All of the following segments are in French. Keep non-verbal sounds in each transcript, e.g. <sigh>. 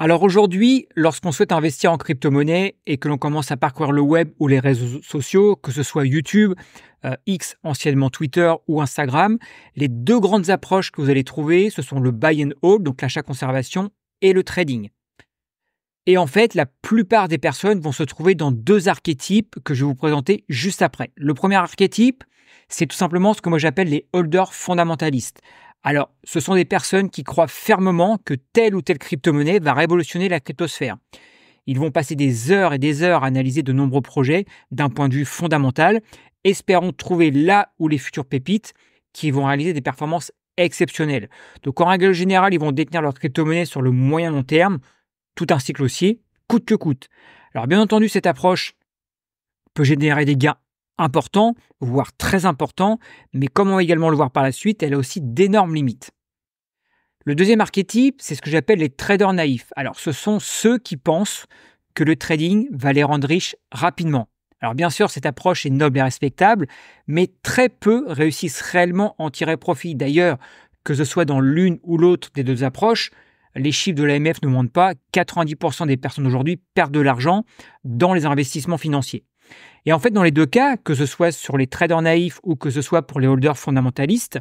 Alors aujourd'hui, lorsqu'on souhaite investir en crypto-monnaie et que l'on commence à parcourir le web ou les réseaux sociaux, que ce soit YouTube, euh, X, anciennement Twitter ou Instagram, les deux grandes approches que vous allez trouver, ce sont le buy and hold, donc l'achat-conservation, et le trading. Et en fait, la plupart des personnes vont se trouver dans deux archétypes que je vais vous présenter juste après. Le premier archétype, c'est tout simplement ce que moi j'appelle les holders fondamentalistes. Alors, ce sont des personnes qui croient fermement que telle ou telle crypto-monnaie va révolutionner la cryptosphère. Ils vont passer des heures et des heures à analyser de nombreux projets d'un point de vue fondamental, espérant trouver là où les futures pépites qui vont réaliser des performances exceptionnelles. Donc en règle générale, ils vont détenir leur crypto-monnaie sur le moyen long terme, tout un cycle haussier, coûte que coûte. Alors bien entendu, cette approche peut générer des gains important, voire très important, mais comme on va également le voir par la suite, elle a aussi d'énormes limites. Le deuxième archétype, c'est ce que j'appelle les traders naïfs. Alors ce sont ceux qui pensent que le trading va les rendre riches rapidement. Alors bien sûr, cette approche est noble et respectable, mais très peu réussissent réellement à en tirer profit. D'ailleurs, que ce soit dans l'une ou l'autre des deux approches, les chiffres de l'AMF ne montrent pas, 90% des personnes aujourd'hui perdent de l'argent dans les investissements financiers. Et en fait, dans les deux cas, que ce soit sur les traders naïfs ou que ce soit pour les holders fondamentalistes,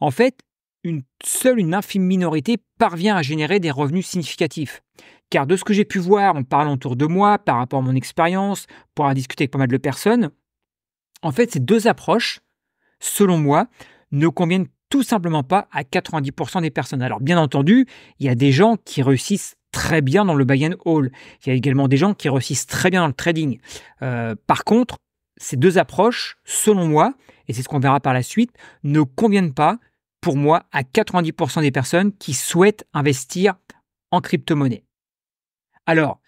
en fait, une seule, une infime minorité parvient à générer des revenus significatifs. Car de ce que j'ai pu voir en parlant autour de moi, par rapport à mon expérience, pour en discuter avec pas mal de personnes, en fait, ces deux approches, selon moi, ne conviennent tout simplement pas à 90% des personnes. Alors bien entendu, il y a des gens qui réussissent très bien dans le buy and hold. Il y a également des gens qui réussissent très bien dans le trading. Euh, par contre, ces deux approches, selon moi, et c'est ce qu'on verra par la suite, ne conviennent pas pour moi à 90% des personnes qui souhaitent investir en crypto-monnaie. Alors,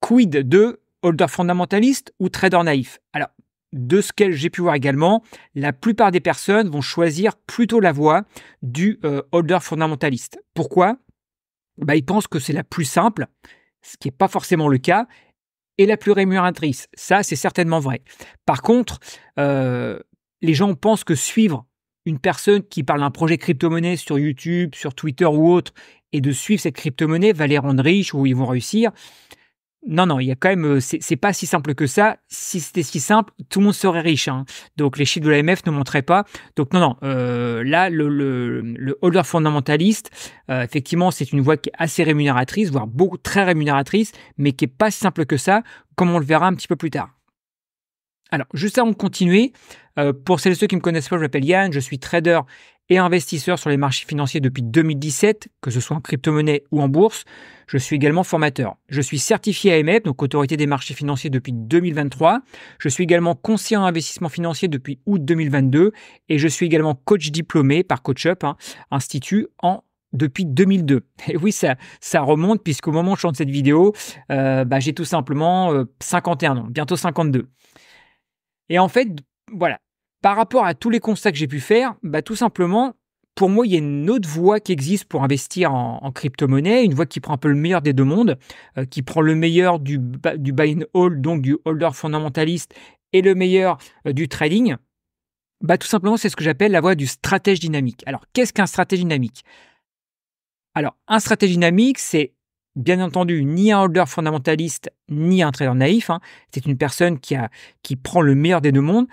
quid de holder fondamentaliste ou trader naïf Alors, de ce que j'ai pu voir également, la plupart des personnes vont choisir plutôt la voie du euh, holder fondamentaliste. Pourquoi bah, ils pensent que c'est la plus simple, ce qui n'est pas forcément le cas, et la plus rémunératrice. Ça, c'est certainement vrai. Par contre, euh, les gens pensent que suivre une personne qui parle d'un projet crypto-monnaie sur YouTube, sur Twitter ou autre, et de suivre cette crypto-monnaie va les rendre riches ou ils vont réussir. Non, non, il y a quand même, euh, c'est pas si simple que ça. Si c'était si simple, tout le monde serait riche. Hein. Donc les chiffres de l'AMF ne montraient pas. Donc non, non, euh, là, le, holder fondamentaliste, euh, effectivement, c'est une voie qui est assez rémunératrice, voire beaucoup très rémunératrice, mais qui est pas si simple que ça, comme on le verra un petit peu plus tard. Alors, juste avant de continuer, pour celles et ceux qui me connaissent pas, je m'appelle Yann, je suis trader et investisseur sur les marchés financiers depuis 2017, que ce soit en crypto-monnaie ou en bourse. Je suis également formateur. Je suis certifié AMF, donc Autorité des marchés financiers depuis 2023. Je suis également conseiller en investissement financier depuis août 2022 et je suis également coach diplômé par CoachUp hein, Institut en depuis 2002. <laughs> Et oui, ça, ça remonte puisqu'au moment où je chante cette vidéo, euh, bah, j'ai tout simplement 51 euh, ans, bientôt 52. Et en fait, voilà, par rapport à tous les constats que j'ai pu faire, bah, tout simplement, pour moi, il y a une autre voie qui existe pour investir en, crypto-monnaie, une voie qui prend un peu le meilleur des deux mondes, euh, qui prend le meilleur du, buy and hold, donc du holder fondamentaliste, et le meilleur euh, du trading. Bah, tout simplement, c'est ce que j'appelle la voie du stratège dynamique. Alors, qu'est-ce qu'un stratège dynamique Alors, un stratège dynamique, c'est bien entendu ni un holder fondamentaliste ni un trader naïf. Hein. C'est une personne qui prend le meilleur des deux mondes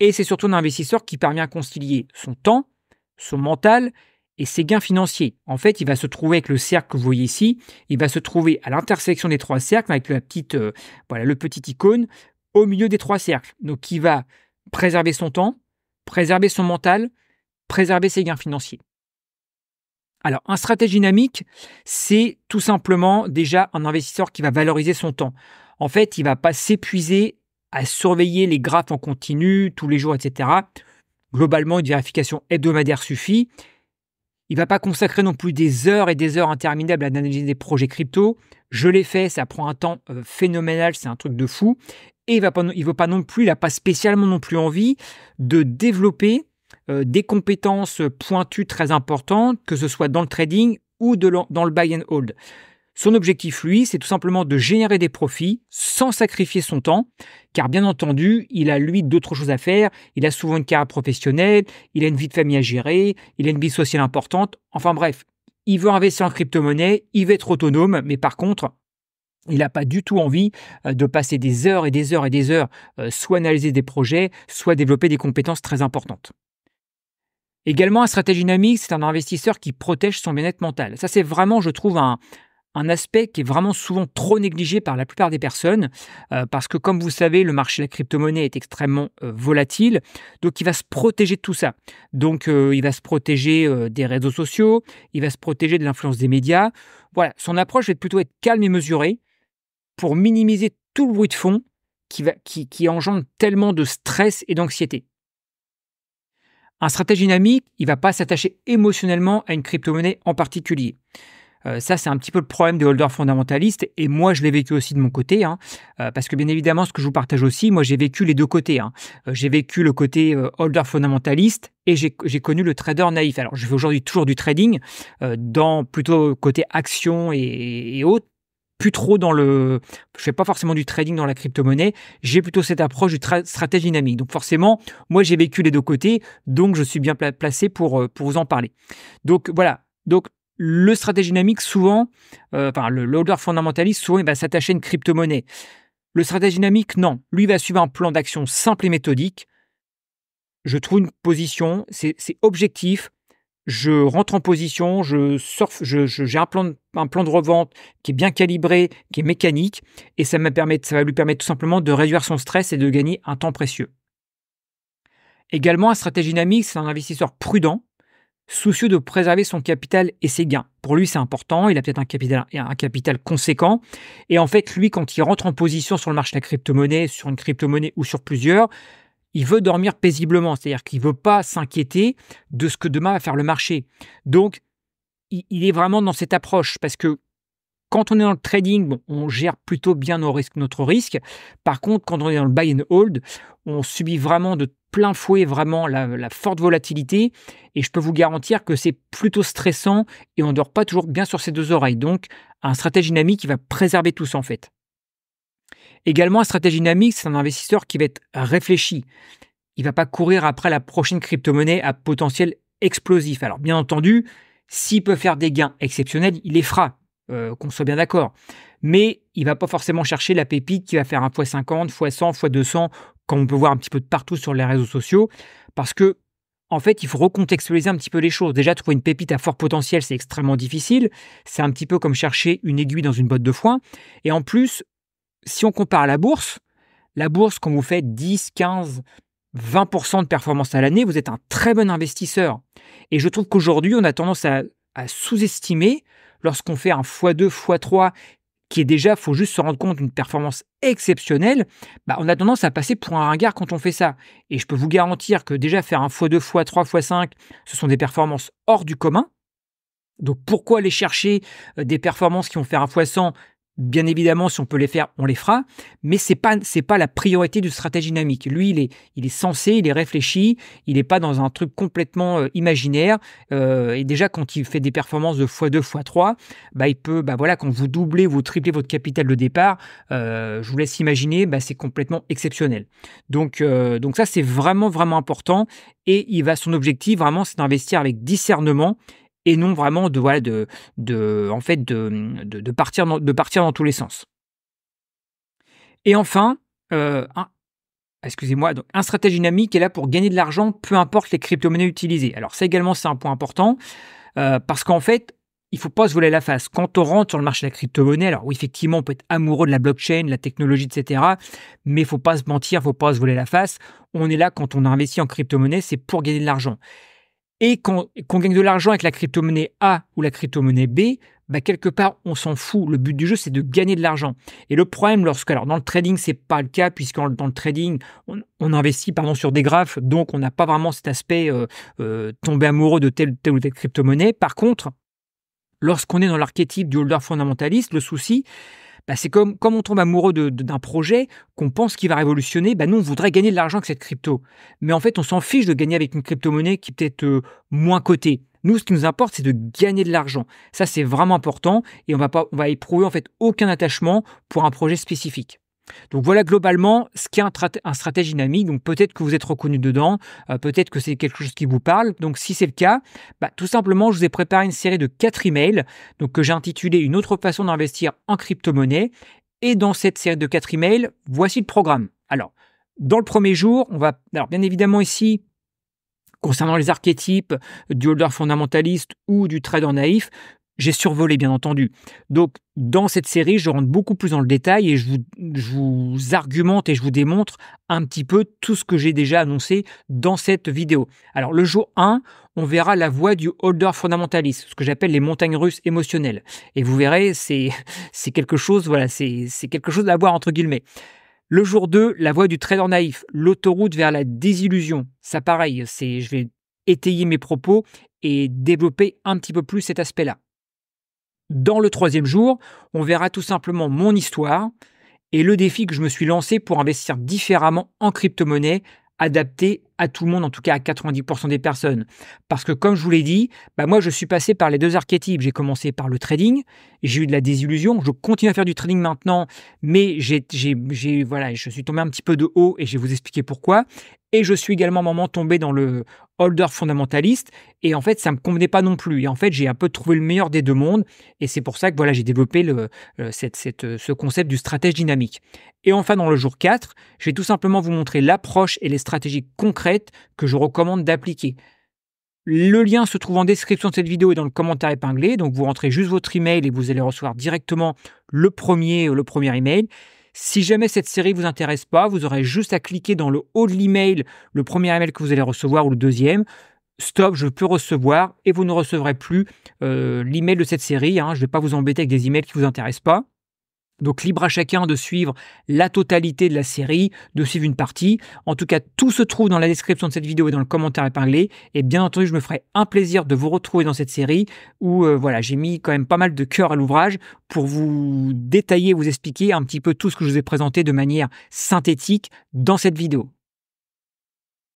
et c'est surtout un investisseur qui parvient à concilier son temps, son mental et ses gains financiers. En fait, il va se trouver avec le cercle que vous voyez ici, il va se trouver à l'intersection des trois cercles avec la petite, euh, voilà, le petit icône au milieu des trois cercles. Donc, il va préserver son temps, préserver son mental, préserver ses gains financiers. Alors, un stratège dynamique, c'est tout simplement déjà un investisseur qui va valoriser son temps. En fait, il ne va pas s'épuiser à surveiller les graphes en continu tous les jours, etc. Globalement, une vérification hebdomadaire suffit. Il ne va pas consacrer non plus des heures et des heures interminables à analyser des projets crypto. Je l'ai fait, ça prend un temps euh, phénoménal, c'est un truc de fou. Et il ne pas non plus, il n'a pas spécialement non plus envie de développer euh, des compétences pointues très importantes, que ce soit dans le trading ou dans le buy and hold. Son objectif, lui, c'est tout simplement de générer des profits sans sacrifier son temps, car bien entendu, il a, lui, d'autres choses à faire, il a souvent une carrière professionnelle, il a une vie de famille à gérer, il a une vie sociale importante, enfin bref, il veut investir en crypto-monnaie, il veut être autonome, mais par contre, il n'a pas du tout envie euh, de passer des heures et des heures et des heures, euh, soit analyser des projets, soit développer des compétences très importantes. Également, un stratégie dynamique, c'est un investisseur qui protège son bien-être mental. Ça, c'est vraiment, je trouve, un, un aspect qui est vraiment souvent trop négligé par la plupart des personnes, euh, parce que comme vous savez, le marché de la crypto-monnaie est extrêmement euh, volatile, donc il va se protéger de tout ça. Donc euh, il va se protéger des réseaux sociaux, il va se protéger de l'influence des médias. Voilà, son approche va plutôt être calme et mesurée pour minimiser tout le bruit de fond qui, engendre tellement de stress et d'anxiété. Un stratège dynamique, il ne va pas s'attacher émotionnellement à une crypto-monnaie en particulier. Euh, ça, c'est un petit peu le problème des holders fondamentalistes. Et moi, je l'ai vécu aussi de mon côté. Hein. Euh, parce que bien évidemment, ce que je vous partage aussi, moi, j'ai vécu les deux côtés. Hein. Euh, j'ai vécu le côté holder fondamentaliste et j'ai connu le trader naïf. Alors, je fais aujourd'hui toujours du trading, dans plutôt côté action et, autres plus trop dans le, je fais pas forcément du trading dans la crypto-monnaie, j'ai plutôt cette approche du stratégie dynamique. Donc forcément, moi j'ai vécu les deux côtés, donc je suis bien placé pour, pour vous en parler. Donc voilà, donc le stratégie dynamique, souvent, euh, enfin, le holder fondamentaliste, souvent, il va s'attacher à une crypto-monnaie. Le stratégie dynamique, non. Lui, va suivre un plan d'action simple et méthodique. Je trouve une position, c'est objectif. Je rentre en position, je surfe, j'ai un, plan de, un plan de revente qui est bien calibré, qui est mécanique, et ça, me permet, ça va lui permettre tout simplement de réduire son stress et de gagner un temps précieux. Également, un stratégie dynamique, c'est un investisseur prudent soucieux de préserver son capital et ses gains. Pour lui, c'est important, il a peut-être un capital, un capital conséquent. Et en fait, lui, quand il rentre en position sur le marché de la crypto-monnaie, sur une crypto-monnaie ou sur plusieurs, il veut dormir paisiblement, c'est-à-dire qu'il ne veut pas s'inquiéter de ce que demain va faire le marché. Donc, il est vraiment dans cette approche parce que quand on est dans le trading, on gère plutôt bien nos risques, notre risque. Par contre, quand on est dans le buy and hold, on subit vraiment de plein fouet vraiment la, forte volatilité et je peux vous garantir que c'est plutôt stressant et on ne dort pas toujours bien sur ses deux oreilles. Donc un stratégie dynamique qui va préserver tout ça en fait. Également, un stratégie dynamique, c'est un investisseur qui va être réfléchi. Il va pas courir après la prochaine crypto-monnaie à potentiel explosif. Alors bien entendu, s'il peut faire des gains exceptionnels, il les fera, euh, qu'on soit bien d'accord. Mais il ne va pas forcément chercher la pépite qui va faire un x50, x100, x200 comme on peut voir un petit peu de partout sur les réseaux sociaux, parce que en fait, il faut recontextualiser un petit peu les choses. Déjà, trouver une pépite à fort potentiel, c'est extrêmement difficile. C'est un petit peu comme chercher une aiguille dans une botte de foin. Et en plus, si on compare à la bourse, la bourse, quand vous faites 10, 15, 20% de performance à l'année, vous êtes un très bon investisseur. Et je trouve qu'aujourd'hui, on a tendance à, à sous-estimer lorsqu'on fait un x2, x3 qui est déjà, faut juste se rendre compte, une performance exceptionnelle, bah on a tendance à passer pour un ringard quand on fait ça. Et je peux vous garantir que déjà faire un x2, fois 3 x5, ce sont des performances hors du commun. Donc pourquoi aller chercher euh, des performances qui vont faire un x100 Bien évidemment, si on peut les faire, on les fera, mais c'est pas pas la priorité du stratégie dynamique. Lui, il est il est sensé, il est réfléchi, il n'est pas dans un truc complètement euh, imaginaire. Euh, et déjà, quand il fait des performances de x2, x3, bah il peut, bah voilà, quand vous doublez, vous triplez votre capital de départ, euh, je vous laisse imaginer, bah c'est complètement exceptionnel. Donc donc ça c'est vraiment vraiment important. Et il va son objectif vraiment, c'est d'investir avec discernement et non vraiment de, voilà, de, de, en fait de, de, partir dans, de partir dans tous les sens. Et enfin, euh, un, excusez-moi, donc un stratège dynamique est là pour gagner de l'argent, peu importe les crypto-monnaies utilisées. Alors ça également, c'est un point important, euh, parce qu'en fait, il faut pas se voler la face. Quand on rentre sur le marché de la crypto-monnaie, alors oui, effectivement, on peut être amoureux de la blockchain, de la technologie, etc. Mais faut pas se mentir, faut pas se voler la face. On est là quand on a investi en crypto-monnaie, c'est pour gagner de l'argent et qu'on gagne de l'argent avec la crypto-monnaie A ou la crypto-monnaie B, bah quelque part, on s'en fout. Le but du jeu, c'est de gagner de l'argent. Et le problème, lorsque, alors dans le trading, c'est pas le cas, puisque dans le trading, on, investit pardon, sur des graphes, donc on n'a pas vraiment cet aspect euh, euh tomber amoureux de telle, telle ou telle crypto-monnaie. Par contre, lorsqu'on est dans l'archétype du holder fondamentaliste, le souci, bah, c'est comme, comme on tombe amoureux d'un projet qu'on pense qu'il va révolutionner, bah, nous on voudrait gagner de l'argent avec cette crypto. Mais en fait on s'en fiche de gagner avec une crypto-monnaie qui est peut-être euh, moins cotée. Nous, ce qui nous importe, c'est de gagner de l'argent. Ça, c'est vraiment important et on va pas, on va éprouver en fait aucun attachement pour un projet spécifique. Donc voilà globalement ce qu'est un, un stratège dynamique. Donc peut-être que vous êtes reconnu dedans, euh, peut-être que c'est quelque chose qui vous parle. Donc si c'est le cas, bah, tout simplement je vous ai préparé une série de quatre emails donc, que j'ai intitulé Une autre façon d'investir en crypto-monnaie. Et dans cette série de quatre emails, voici le programme. Alors, dans le premier jour, on va. Alors bien évidemment ici, concernant les archétypes du holder fondamentaliste ou du trader naïf, j'ai survolé, bien entendu. Donc, dans cette série, je rentre beaucoup plus dans le détail et je vous, argumente et je vous démontre un petit peu tout ce que j'ai déjà annoncé dans cette vidéo. Alors, le jour 1, on verra la voie du holder fondamentaliste, ce que j'appelle les montagnes russes émotionnelles. Et vous verrez, c'est <laughs> quelque chose, voilà, c'est quelque chose à voir entre guillemets. Le jour 2, la voie du trader naïf, l'autoroute vers la désillusion. Ça, pareil, je vais étayer mes propos et développer un petit peu plus cet aspect-là. Dans le troisième jour, on verra tout simplement mon histoire et le défi que je me suis lancé pour investir différemment en crypto-monnaie adapté à tout le monde, en tout cas à 90% des personnes. Parce que comme je vous l'ai dit, bah moi je suis passé par les deux archétypes. J'ai commencé par le trading, j'ai eu de la désillusion, je continue à faire du trading maintenant, mais j'ai, voilà, je suis tombé un petit peu de haut et je vais vous expliquer pourquoi. Et je suis également à un moment tombé dans le holder fondamentaliste et en fait ça me convenait pas non plus. Et en fait j'ai un peu trouvé le meilleur des deux mondes et c'est pour ça que voilà j'ai développé le, ce concept du stratège dynamique. Et enfin dans le jour 4, je vais tout simplement vous montrer l'approche et les stratégies concrètes que je recommande d'appliquer. Le lien se trouve en description de cette vidéo et dans le commentaire épinglé. Donc vous rentrez juste votre email et vous allez recevoir directement le premier, le premier email. Si jamais cette série vous intéresse pas, vous aurez juste à cliquer dans le haut de l'email, le premier email que vous allez recevoir ou le deuxième. Stop, je peux recevoir et vous ne recevrez plus euh, l'email de cette série. Hein. Je ne vais pas vous embêter avec des emails qui vous intéressent pas. Donc libre à chacun de suivre la totalité de la série, de suivre une partie. En tout cas, tout se trouve dans la description de cette vidéo et dans le commentaire épinglé. Et bien entendu, je me ferai un plaisir de vous retrouver dans cette série où euh, voilà, j'ai mis quand même pas mal de cœur à l'ouvrage pour vous détailler, vous expliquer un petit peu tout ce que je vous ai présenté de manière synthétique dans cette vidéo.